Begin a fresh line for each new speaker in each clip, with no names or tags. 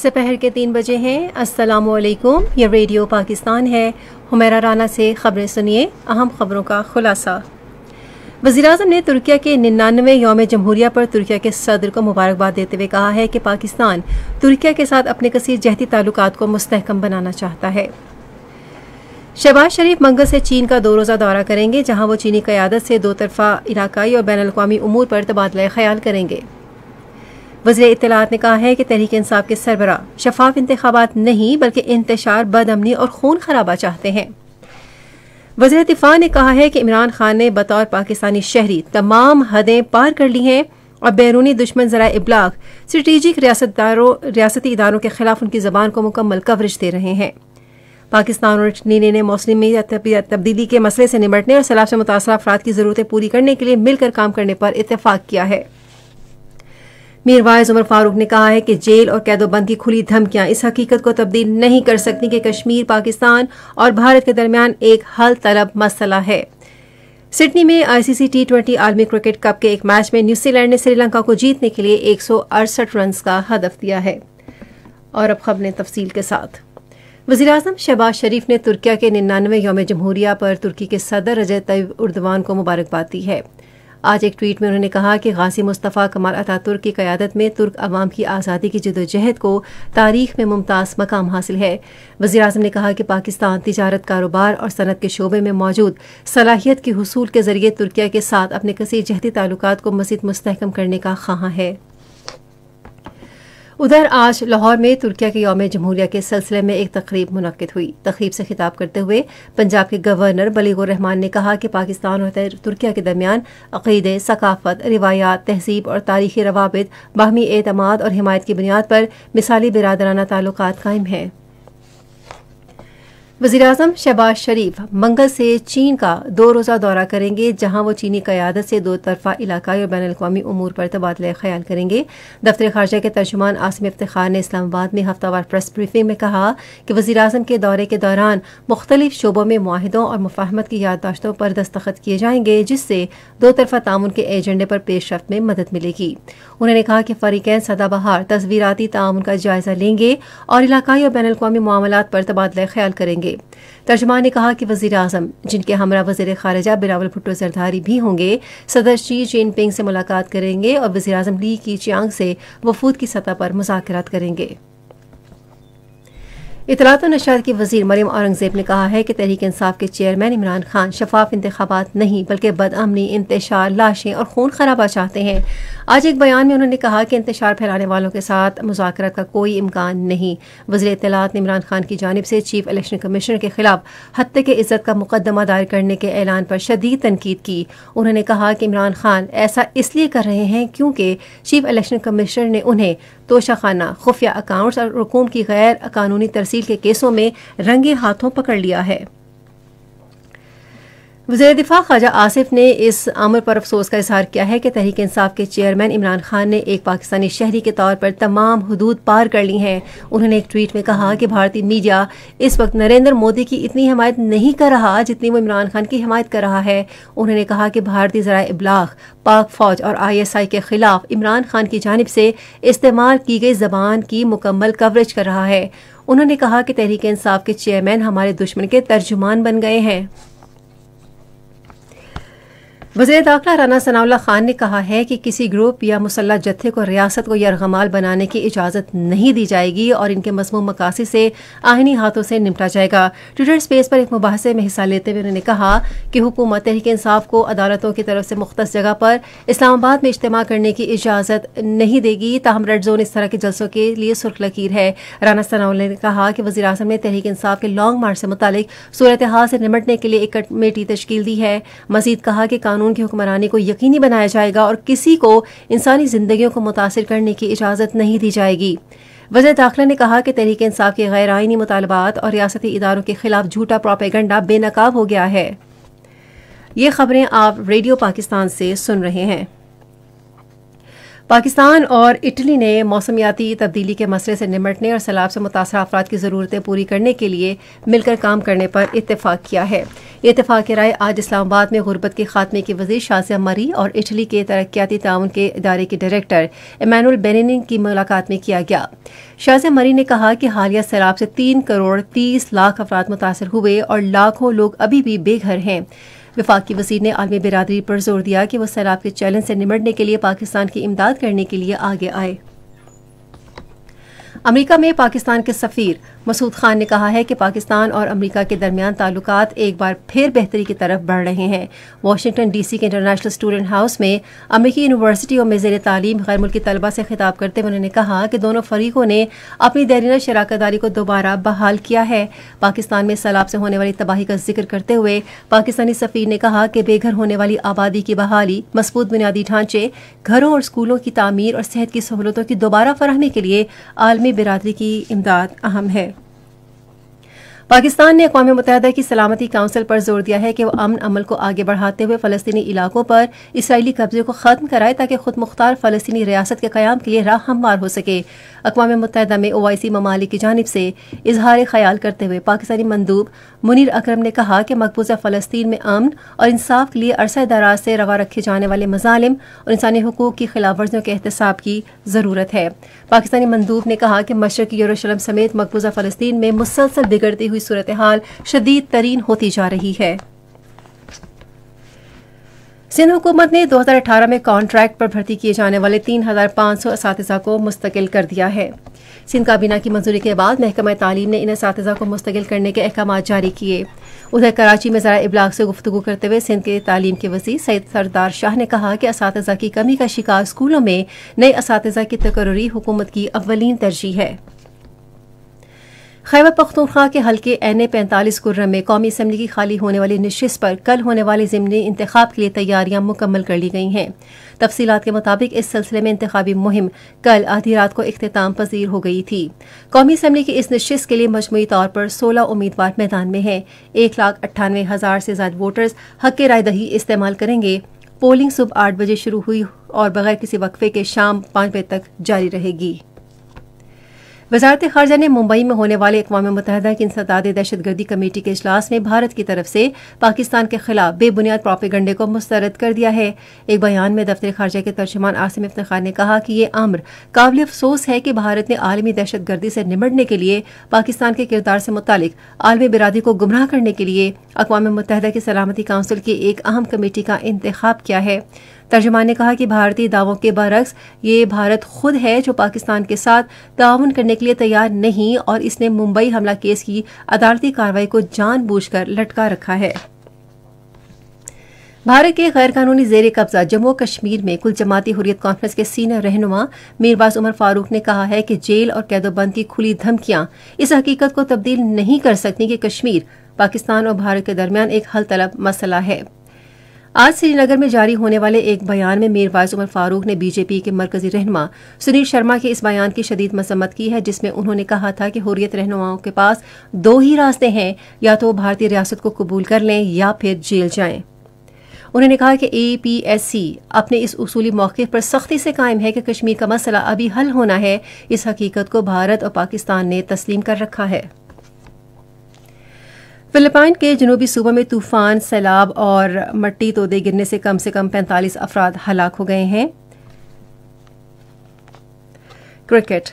सपहर के तीन बजे हैं अस्सलाम वालेकुम यह रेडियो पाकिस्तान है हुमेरा राना से खबरें सुनिए अहम खबरों का खुलासा वजीर अजम ने तुर्किया के निन्यानवे योम जमहूरिया पर तुर्किया के सदर को मुबारकबाद देते हुए कहा है कि पाकिस्तान तुर्किया के साथ अपने कसी जहती ताल्लुक को मुस्तकम बनाना चाहता है शहबाज शरीफ मंगल से चीन का दो रोज़ा दौरा करेंगे जहां वो चीनी क्यादत से दो तरफा इलाकई और बैन अवी अमूर पर तबादला ख्याल करेंगे वजी इतलात ने कहा है कि तहरीक इंसाफ के सरबरा शफाफ इंतबात नहीं बल्कि इंतशार बदअमनी और खून खराबा चाहते हैं वजी दिफा ने कहा है कि इमरान खान ने बतौर पाकिस्तानी शहरी तमाम हदें पार कर ली हैं और बैरूनी दुश्मन जरा इबलाग स्ट्रेटिजिक रियासती इदारों के खिलाफ उनकी जबान को मुकम्मल कवरेज दे रहे हैं पाकिस्तान और इटली ने मौसम में तब्दीली के मसले से निपटने और सैलाब से मुतासर अफराद की ज़रूरतें पूरी करने के लिए मिलकर काम करने पर इतफाक़ किया है मीरवाइज उमर फारूक ने कहा है कि जेल और कैदोबंद की खुली धमकियां इस हकीकत को तब्दील नहीं कर सकती कि कश्मीर पाकिस्तान और भारत के दरमियान एक हल तलब मसला है सिडनी में आईसीसी टी ट्वेंटी आर्मी क्रिकेट कप के एक मैच में न्यूजीलैंड ने श्रीलंका को जीतने के लिए एक रन का हदफ दिया है और अब खबरें तफसील के साथ वजी अजम शहबाज शरीफ ने तुर्किया के निन्यानवे योम जमहूरिया पर तुर्की के सदर रजय तयब उर्दवान को मुबारकबाद दी है आज एक ट्वीट में उन्होंने कहा कि गाजी मुस्तफ़ा कमाल अतातुर्क की क़्यादत में तुर्क अवाम की आज़ादी की जदोजहद को तारीख में मुमताज़ मकाम हासिल है वजी अजम ने कहा कि पाकिस्तान तजारत कारोबार और सनत के शोबे में मौजूद सलाहियत के हसूल के जरिए तुर्किया के साथ अपने कसी जहती ताल्लुक को मजीद मुस्तकम करने का ख्वाह है उधर आज लाहौर में तुर्किया के यौम जमहूरिया के सिलसिले में एक तकरीब मुनद हुई तकरीब से खिताब करते हुए पंजाब के गवर्नर बलीगुर रहमान ने कहा कि पाकिस्तान और तुर्किया के दरमियान अकीदे सकाफत रिवायात तहजीब और तारीखी रवाबित बाहमी एतमाद और हिमायत की बुनियाद पर मिसाली बिरदराना ताल्लुक कायम हैं वजीर अजम शहबाज शरीफ मंगल से चीन का दो रोज़ा दौरा करेंगे जहां वो चीनी क्यादत से दो तरफा इलाकाई और बैन अवी अमूर पर तबादला ख्याल करेंगे दफ्तर खारजा के तर्जुमान आसम इफ्तार ने इस्लामाबाद में हफ्तावार प्रेस ब्रीफिंग में कहा कि वजी अजम के दौरे के दौरान मुख्तलिफ शोबों में माहिदों और मुफाहमत की याददाश्तों पर दस्तखत किए जाएंगे जिससे दो तरफा तान के एजेंडे पर पेश रफ्त में मदद मिलेगी उन्होंने कहा कि फरीकैन सदाबहार तस्वीराती ताउन का जायजा लेंगे और इलाकाई और बैन अवी मामला पर तबादला ख्याल करेंगे थे तर्जमान ने कहा कि वजीर अजम जिनके हमरा वजीर खारजा बिलावल भुट्टो जरदारी भी होंगे सदर शी जिनपिंग से मुलाकात करेंगे और वजी अजम ली की चियांग से वफूद की सतह पर मुजात करेंगे इतलात नशात की वजीर मरियम औरंगजेब ने कहा है कि तहरीक इंसाफ के चेयरमैन इमरान खान शफाफ इंतबात नहीं बल्कि बदअमनी इंतशार लाशें और खून खराबा चाहते हैं आज एक बयान में उन्होंने कहा कि इंतशार फैलाने वालों के साथ मुजाकरत का कोई इम्कान नहीं वजी इतलात ने इमरान खान की जानब से चीफ इलेक्शन कमिश्नर के खिलाफ हत्या के इज्जत का मुकदमा दायर करने के ऐलान पर शदीद तनकीद की उन्होंने कहा कि इमरान खान ऐसा इसलिए कर रहे हैं क्योंकि चीफ इलेक्शन कमिश्नर ने उन्हें तोशाखाना खुफिया अकाउंट्स और रकूम की गैर कानूनी तरसी अपील के केसों में रंगे हाथों पकड़ लिया है वजीर दिफा ख्वाजा आसिफ ने इस अमर पर अफसोस का इजहार किया है कि तहरीक इंसाफ के चेयरमैन इमरान खान ने एक पाकिस्तानी शहरी के तौर पर तमाम हदूद पार कर ली हैं उन्होंने एक ट्वीट में कहा कि भारतीय मीडिया इस वक्त नरेंद्र मोदी की इतनी हमायत नहीं कर रहा जितनी वो इमरान खान की हमायत कर रहा है उन्होंने कहा कि भारतीय जरा इबलाग पाक फौज और आई आई के खिलाफ इमरान खान की जानब से इस्तेमाल की गई जबान की मुकम्मल कवरेज कर रहा है उन्होंने कहा कि तहरीक इंसाफ के चेयरमैन हमारे दुश्मन के तर्जुमान बन गए हैं वजी दाखिला राना सनाउल्ला खान ने कहा है कि किसी ग्रुप या मुसल्ह जत्थे को रियासत को यरगमाल बनाने की इजाज़त नहीं दी जाएगी और इनके मजमू मकासी से आहनी हाथों से निपटा जाएगा ट्विटर स्पेस पर एक मुबास में हिस्सा लेते हुए उन्होंने कहा कि हुकूमत तहरीक इंसाफ को अदालतों की तरफ से मुख्त जगह पर इस्लामाबाद में इज्तम करने की इजाज़त नहीं देगी ताहम रेड जोन इस तरह के जलसों के लिए सुर्ख लकीर है राना सनाउल्ला ने कहा कि वजी अजम ने तहरीक इंसाफ के लॉन्ग मार्च से मुतल सूरत हाल से निमटने के लिए एक कमेटी तश्ील दी है मजीद कहा कि कानून कानून की हुक्मरानी को यकीनी बनाया जाएगा और किसी को इंसानी जिंदगियों को मुतासर करने की इजाज़त नहीं दी जाएगी वजह दाखिला ने कहा कि तहरीक इंसाफ के गैर आइनी मुतालबात और रियासती इदारों के खिलाफ झूठा प्रोपेगंडा बेनकाब हो गया है ये खबरें आप रेडियो पाकिस्तान से सुन रहे हैं पाकिस्तान और इटली ने मौसमियाती तब्दीली के मसले से निमटने और सैलाब से मुतासर अफराद की ज़रूरतें पूरी करने के लिए मिलकर काम करने पर इतफाक़ किया है इतफाक़ राय आज इस्लामाबाद में गुर्बत के खात्मे के वजीर शाजिया मरी और इटली के तरक्याती ताउन के इदारे के डायरेक्टर इमानुल बेनिन की मुलाकात में किया गया शाजिया मरी ने कहा कि हालिया सैलाब से तीन करोड़ तीस लाख अफराद मुतासर हुए और लाखों लोग अभी भी बेघर हैं की वजीर ने आलमी बिरादरी पर जोर दिया कि वह सैलाब के चैलेंज से निमटने के लिए पाकिस्तान की इमदाद करने के लिए आगे आए अमरीका में पाकिस्तान के सफीर मसूद खान ने कहा है कि पाकिस्तान और अमेरिका के दरमियान ताल्लुक एक बार फिर बेहतरी की तरफ बढ़ रहे हैं वाशिंगटन डीसी के इंटरनेशनल स्टूडेंट हाउस में अमेरिकी यूनिवर्सिटी और मेज़र तालीम गैर मुल्की तलबा से खिताब करते हुए उन्होंने कहा कि दोनों फरीकों ने अपनी दहरीना शराकतदारी को दोबारा बहाल किया है पाकिस्तान में सैलाब से होने वाली तबाही का जिक्र करते हुए पाकिस्तानी सफीर ने कहा कि बेघर होने वाली आबादी की बहाली मजबूत बुनियादी ढांचे घरों और स्कूलों की तमीर और सेहत की सहूलतों की दोबारा फरहमी के लिए आलमी बिरादरी की इमदाद अहम है पाकिस्तान ने अकवा मुतहदा की सलामती काउंसिल पर जोर दिया है कि वह अमन अमल को आगे बढ़ाते हुए फ़लस्तनी इलाकों पर इसराइली कब्जे को ख़त्म कराए ताकि खुद मुख्तार फ़लस्तनी रियासत के क्याम के लिए राह हमवार हो सके अकवा मुतहदा में ओवासी सी ममालिक की जानब से इजहार ख्याल करते हुए पाकिस्तानी मंदूब मुनिर अक्रम ने कहा कि मकबूजा फ़लस्तीन में अमन और इंसाफ के लिए अरसा दराज से रवा रखे जाने वाले मजालिम और इंसानी हकूक़ की खिलाफ वर्जियों के एहतसाब की ज़रूरत है पाकिस्तानी मंदूब ने कहा कि मशरक़ी यरूशलम समेत मकबूजा फ़लस्तीन में मुसलसल बिगड़ती हुई सूरत हाल शदीद तरीन होती जा रही है सिंध हुकूमत ने 2018 में कॉन्ट्रैक्ट पर भर्ती किए जाने वाले तीन हजार पाँच सौ इस को मुस्तकिल कर दिया है सिंध काबीना की मंजूरी के बाद महकमा तालीम ने इन इस को मुस्तकिल करने के अहकाम जारी किए उधर कराची में ज़रा इबलाग से गुफ्तु करते हुए सिंध के तालीम के वजीर सैद सरदार शाह ने कहा कि इस की कमी का शिकार स्कूलों में नए इस की तकर्री हुकूमत की अवलिन तरजीह है खैबर पख्तूनख्वा के हल्के एन ए पैंतालीस कुर्रम में कौमी असम्बली की खाली होने वाली नशस्त पर कल होने वाले ज़मनी इंतखब के लिए तैयारियाँ मुकम्मल कर ली गई हैं तफसीत के मुताबिक इस सिलसिले में इंतबी मुहिम कल आधी रात को अख्ताम पजीर हो गई थी कौमी असम्बली की इस नशस्त के लिए मजमू तौर पर सोलह उम्मीदवार मैदान में हैं एक लाख अट्ठानवे हज़ार से ज्यादा वोटर्स हक रायदही इस्तेमाल करेंगे पोलिंग सुबह आठ बजे शुरू हुई और बगैर किसी वक्फे के शाम पाँच बजे तक जारी रहेगी वजारत खारजा ने मुंबई में होने वाले अकवा मुतहदा की इंसदाद दहशतगर्दी कमेटी के अजलास में भारत की तरफ से पाकिस्तान के खिलाफ बेबुनियाद गंडे को मुस्तरद कर दिया है एक बयान में दफ्तर खारजा के तर्जमान आसिम इफ्तार ने कहा कि यह अमर काबिल अफसोस है कि भारत ने आलमी दहशत गर्दी से निमटने के लिए पाकिस्तान के किरदार से मुतल आलमी बिरादरी को गुमराह करने के लिए अकवा मुतहदा की सलामती काउंसिल की एक अहम कमेटी का इंतखब किया है तर्जुमान ने कहा कि भारतीय दावों के बरक्स ये भारत खुद है जो पाकिस्तान के साथ ताउन करने के लिए तैयार नहीं और इसने मुंबई हमला केस की अदालती कार्रवाई को जानबूझकर लटका रखा है भारत के गैर कानूनी जेर कब्जा जम्मू कश्मीर में कुल जमाती हुरियत कॉन्फ्रेंस के सीनियर रहनुमा मीरबाज उमर फारूक ने कहा है कि जेल और कैदोबंद की खुली धमकियां इस हकीकत को तब्दील नहीं कर सकती कि कश्मीर पाकिस्तान और भारत के दरमियान एक हल तलब मसला है आज श्रीनगर में जारी होने वाले एक बयान में मीरवाइज उमर फारूक ने बीजेपी के मरकजी रहनमा सुनील शर्मा के इस बयान की शदीद मसम्मत की है जिसमें उन्होंने कहा था कि हुरियत रहनुमाओं के पास दो ही रास्ते हैं या तो भारतीय रियासत को कबूल कर लें या फिर जेल जाएं उन्होंने कहा कि ए पी एस सी अपने इस उसूली मौके पर सख्ती से कायम है कि कश्मीर का मसला अभी हल होना है इस हकीकत को भारत और पाकिस्तान ने तस्लीम कर रखा है फिलिपाइन के जनूबी सूबे में तूफान सैलाब और मट्टी तोदे गिरने से कम से कम 45 अफराद हलाक हो गए हैं क्रिकेट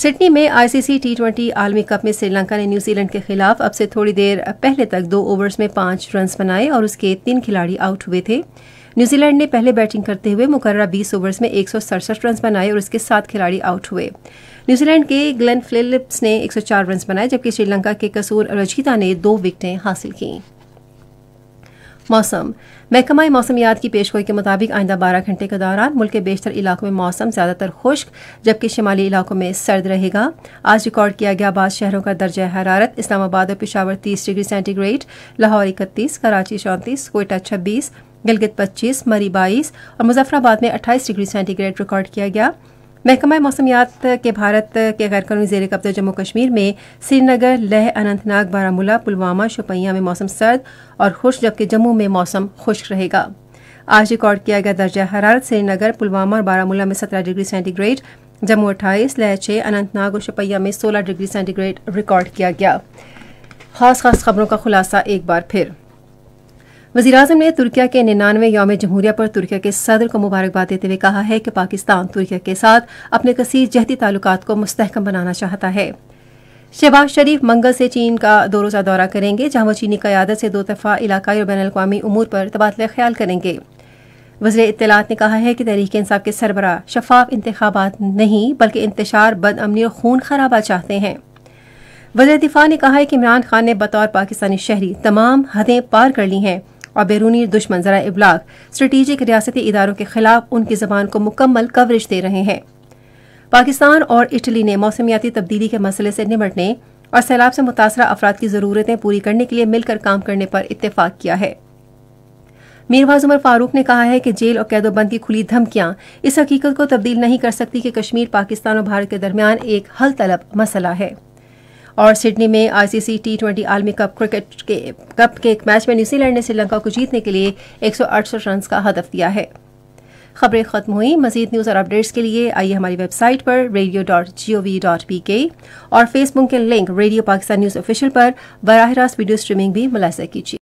सिडनी में आईसीसी टी ट्वेंटी आलमी कप में श्रीलंका ने न्यूजीलैंड के खिलाफ अब से थोड़ी देर पहले तक दो ओवर्स में पांच रन बनाए और उसके तीन खिलाड़ी आउट हुए थे न्यूजीलैंड ने पहले बैटिंग करते हुए मुकर्रा 20 ओवर्स में एक रन बनाए और उसके सात खिलाड़ी आउट हुए न्यूजीलैंड के ग्लेन फिलिप्स ने 104 रन बनाए जबकि श्रीलंका के कसूर रजिता ने दो विकटें हासिल की मौसम महकमा मौसम याद की पेशगोई के मुताबिक आइंदा बारह घंटे के दौरान मुल्क के बेशतर इलाकों में मौसम ज़्यादातर खुश्क जबकि शिमाली इलाकों में सर्द रहेगा आज रिकॉर्ड किया गया बाद शहरों का दर्जा हरारत इस्लामाबाद और पिशावर तीस डिग्री सेंटीग्रेड लाहौर इकतीस कराची चौंतीस कोयटा छब्बीस गिलगित पच्चीस मरी बाईस और मुजफ्फराबाद में अट्ठाईस डिग्री सेंटीग्रेड रिकॉर्ड किया गया महकमा मौसमियात के भारत के गैर कानूनी जेर कब्जा जम्मू कश्मीर में श्रीनगर लह अनंतनाग बारामूला पुलवामा शुपैया में मौसम सर्द और खुश जबकि जम्मू में मौसम खुश्क रहेगा आज रिकॉर्ड किया गया दर्जा हरारत श्रीनगर पुलवामा और बारामूला में सत्रह डिग्री सेंटीग्रेड जम्मू अट्ठाईस लह छः अनंतनाग और शुपैया में सोलह डिग्री सेंटीग्रेड रिकॉर्ड किया गया खास खास खबरों का खुलासा एक बार फिर वजी अजम ने तुर्किया के निन्यानवे योम जमहूरिया पर तुर्किया के सदर को मुबारकबाद देते हुए कहा है कि पाकिस्तान तुर्किया के साथ अपने कसीर जहती ताल्लुक को मुस्तकम बनाना चाहता है शहबाज शरीफ मंगल से चीन का दो रोज़ा दौरा करेंगे जहां वह चीनी क्यादत से दो दफ़ा इलाकाई और बैन अवी उमूर पर तबादला ख्याल करेंगे वजर इतलात ने कहा है कि तहरीक इंसाफ के सरबरा शफाफ इंतबात नहीं बल्कि इंतशार अमनी और खून खराबा चाहते हैं वजर दिफा ने कहा है कि इमरान खान ने बतौर पाकिस्तानी शहरी तमाम हदें पार कर ली हैं और बैरूनी दुश्मन जरा इबलाग स्ट्रेटेजिक रियासती इदारों के खिलाफ उनकी जबान को मुकम्मल कवरेज दे रहे हैं पाकिस्तान और इटली ने मौसमियाती तब्दीली के मसले से निमटने और सैलाब से मुतासर अफराद की ज़रूरतें पूरी करने के लिए मिलकर काम करने पर इतफाक़ किया है मीरवाज उमर फारूक ने कहा है कि जेल और कैदोबंद की खुली धमकियां इस हकीकत को तब्दील नहीं कर सकती कि कश्मीर पाकिस्तान और भारत के दरमियान एक हल तलब मसला है और सिडनी में आईसीसी टी ट्वेंटी आलमी कप क्रिकेट के कप के एक मैच में न्यूजीलैंड ने श्रीलंका को जीतने के लिए एक सौ अड़सठ रन का हदफ दिया है खबरें खत्म हुई मजीद न्यूज़ और अपडेट्स के लिए आइए हमारी वेबसाइट पर radio dot G O V dot P K और फेसबुक के link radio Pakistan news official पर बरह रास्त वीडियो स्ट्रीमिंग भी मुलासा कीजिए